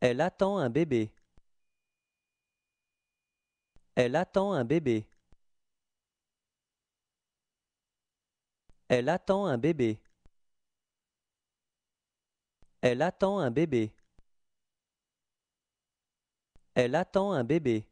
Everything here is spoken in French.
Elle attend un bébé. Elle attend un bébé. Elle attend un bébé. Elle attend un bébé. Elle attend un bébé.